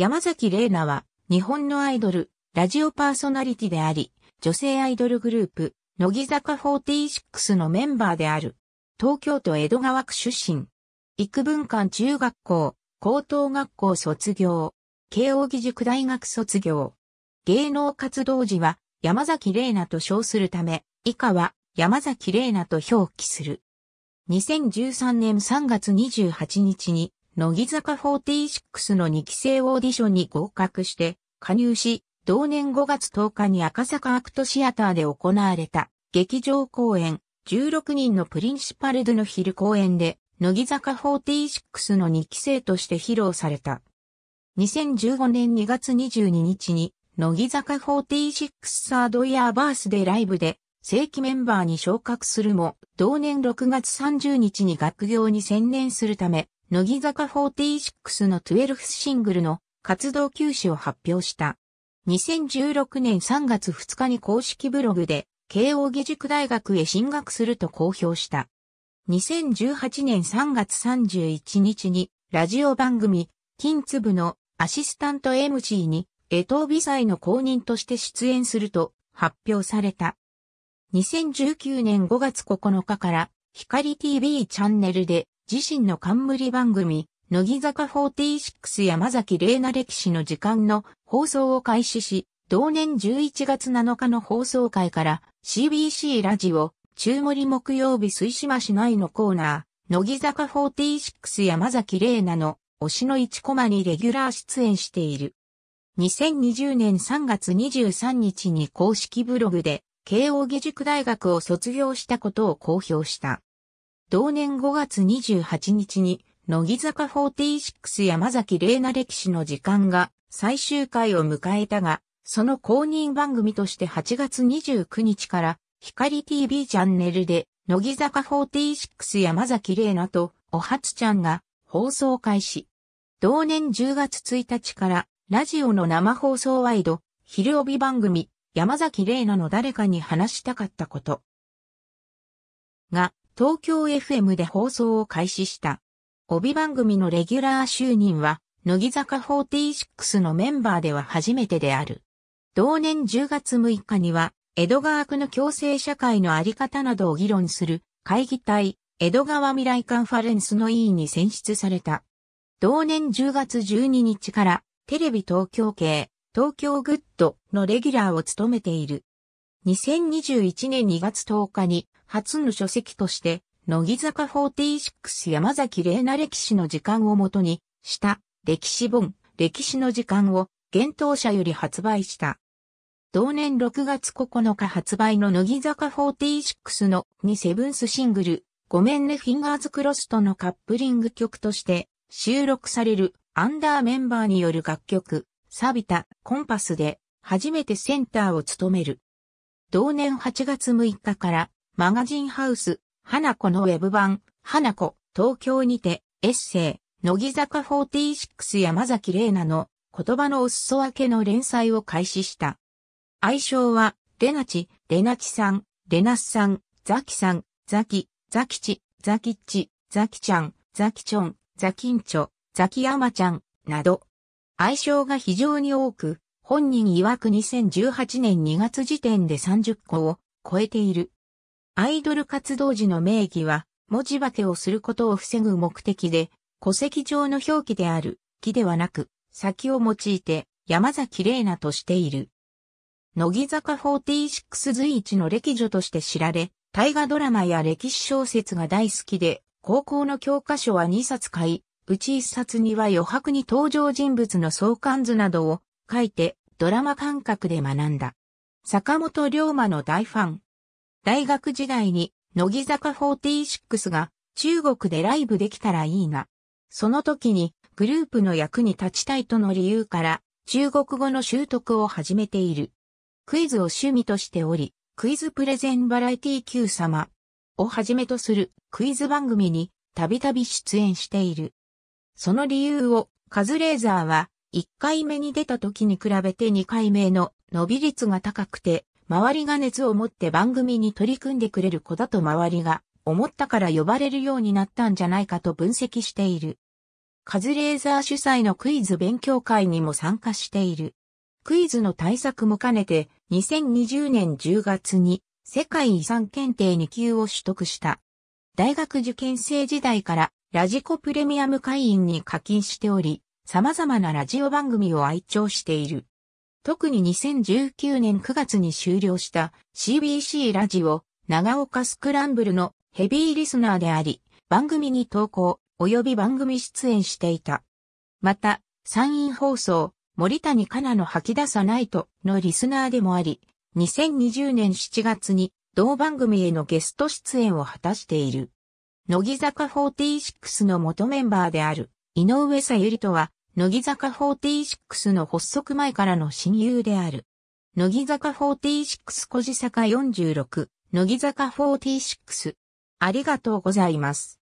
山崎玲奈は、日本のアイドル、ラジオパーソナリティであり、女性アイドルグループ、乃木坂46のメンバーである。東京都江戸川区出身。幾分間中学校、高等学校卒業。慶応義塾大学卒業。芸能活動時は山崎玲奈と称するため、以下は山崎玲奈と表記する。2013年3月28日に乃木坂46の2期生オーディションに合格して加入し、同年5月10日に赤坂アクトシアターで行われた劇場公演16人のプリンシパルドの昼公演で乃木坂46の2期生として披露された。2015年2月22日に乃木坂46サードイヤーバースでライブで正規メンバーに昇格するも、同年6月30日に学業に専念するため、乃木坂46の12シングルの活動休止を発表した。2016年3月2日に公式ブログで、慶応義塾大学へ進学すると公表した。2018年3月31日に、ラジオ番組、金粒のアシスタント MC に、江藤美祭の公認として出演すると発表された。2019年5月9日から、光 TV チャンネルで自身の冠番組、乃木坂46山崎玲奈歴史の時間の放送を開始し、同年11月7日の放送会から CBC ラジオ、中森木曜日水島市内のコーナー、乃木坂46山崎玲奈の推しの1コマにレギュラー出演している。2020年3月23日に公式ブログで、慶応義塾大学を卒業したことを公表した。同年5月28日に、乃木坂46山崎玲奈歴史の時間が最終回を迎えたが、その公認番組として8月29日から、光 TV チャンネルで、乃木坂46山崎玲奈と、お初ちゃんが放送開始。同年10月1日から、ラジオの生放送ワイド、昼帯番組、山崎玲奈の誰かに話したかったこと。が、東京 FM で放送を開始した。帯番組のレギュラー就任は、乃木坂46のメンバーでは初めてである。同年10月6日には、江戸川区の共生社会のあり方などを議論する会議体、江戸川未来カンファレンスの委員に選出された。同年10月12日から、テレビ東京系、東京グッドのレギュラーを務めている。2021年2月10日に初の書籍として、乃木坂46山崎玲奈歴史の時間をもとにした、歴史本、歴史の時間を、現当社より発売した。同年6月9日発売の乃木坂46の2セブンスシングル、ごめんねフィンガーズクロスとのカップリング曲として収録されるアンダーメンバーによる楽曲、錆びたコンパスで初めてセンターを務める。同年8月6日からマガジンハウス、花子のウェブ版、花子、東京にて、エッセイ、乃木坂46山崎玲奈の言葉のお裾分けの連載を開始した。愛称は、レナチ、レナチさん、レナスさん、ザキさん、ザキ、ザキチ、ザキッチ、ザキちゃん、ザキチョン、ザキンチョ、ザキヤマちゃん、など、愛称が非常に多く、本人曰く2018年2月時点で30個を超えている。アイドル活動時の名義は、文字化けをすることを防ぐ目的で、戸籍上の表記である、木ではなく、先を用いて、山崎玲奈としている。乃木坂46随一の歴女として知られ、大河ドラマや歴史小説が大好きで、高校の教科書は2冊買い、うち1冊には余白に登場人物の相関図などを書いてドラマ感覚で学んだ。坂本龍馬の大ファン。大学時代に、乃木坂46が中国でライブできたらいいな。その時にグループの役に立ちたいとの理由から中国語の習得を始めている。クイズを趣味としており、クイズプレゼンバラエティ Q 様をはじめとするクイズ番組にたびたび出演している。その理由をカズレーザーは1回目に出た時に比べて2回目の伸び率が高くて、周りが熱を持って番組に取り組んでくれる子だと周りが思ったから呼ばれるようになったんじゃないかと分析している。カズレーザー主催のクイズ勉強会にも参加している。クイズの対策も兼ねて2020年10月に世界遺産検定2級を取得した。大学受験生時代からラジコプレミアム会員に課金しており、様々なラジオ番組を愛聴している。特に2019年9月に終了した CBC ラジオ長岡スクランブルのヘビーリスナーであり、番組に投稿及び番組出演していた。また、参院放送森谷香菜の吐き出さないとのリスナーでもあり、2020年7月に同番組へのゲスト出演を果たしている。乃木坂46の元メンバーである井上さゆりとは乃木坂46の発足前からの親友である。乃木坂46小地坂46、乃木坂46。ありがとうございます。